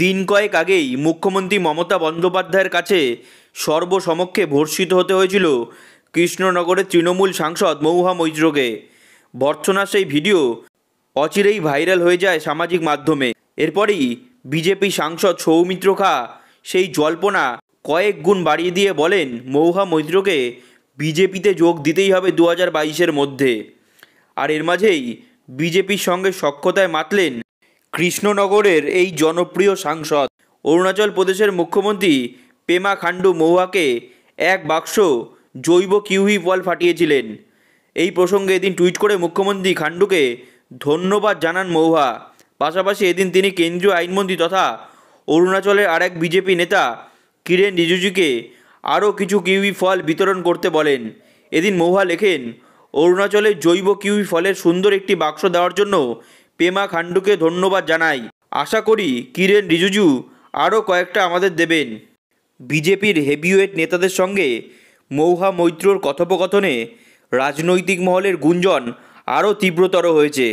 দিন কয়েক আগেই মুখ্যমন্ত্রী মমতা বন্দ্যোপাধ্যায়ের কাছে সর্বসমক্ষে ভর্ষিত হতে হয়েছিল কৃষ্ণনগরের তৃণমূল সাংসদ মৌহা মৈত্রকে বর্ষণার সেই ভিডিও অচিরেই ভাইরাল হয়ে যায় সামাজিক মাধ্যমে এরপরই বিজেপি সাংসদ সৌমিত্র খা সেই জল্পনা কয়েক গুণ বাড়িয়ে দিয়ে বলেন মৌহা মৈত্রকে বিজেপিতে যোগ দিতেই হবে দু হাজার বাইশের মধ্যে আর এর মাঝেই বিজেপির সঙ্গে সক্ষতায় মাতলেন কৃষ্ণনগরের এই জনপ্রিয় সাংসদ অরুণাচল প্রদেশের মুখ্যমন্ত্রী পেমা খান্ডু মহুয়াকে এক বাক্স জৈব কিউহি ফল ফাটিয়েছিলেন এই প্রসঙ্গে এদিন টুইট করে মুখ্যমন্ত্রী খান্ডুকে ধন্যবাদ জানান মহুয়া পাশাপাশি এদিন তিনি কেন্দ্রীয় আইনমন্ত্রী তথা অরুণাচলের আরেক বিজেপি নেতা কিরেন রিজিজুকে আরও কিছু কিউই ফল বিতরণ করতে বলেন এদিন মহুয়া লেখেন অরুণাচলের জৈব কিউই ফলের সুন্দর একটি বাক্স দেওয়ার জন্য পেমা খান্ডুকে ধন্যবাদ জানাই আশা করি কিরেন রিজুজু আরও কয়েকটা আমাদের দেবেন বিজেপির হেভিওয়েট নেতাদের সঙ্গে মৌহা মৈত্রর কথোপকথনে রাজনৈতিক মহলের গুঞ্জন আরও তীব্রতর হয়েছে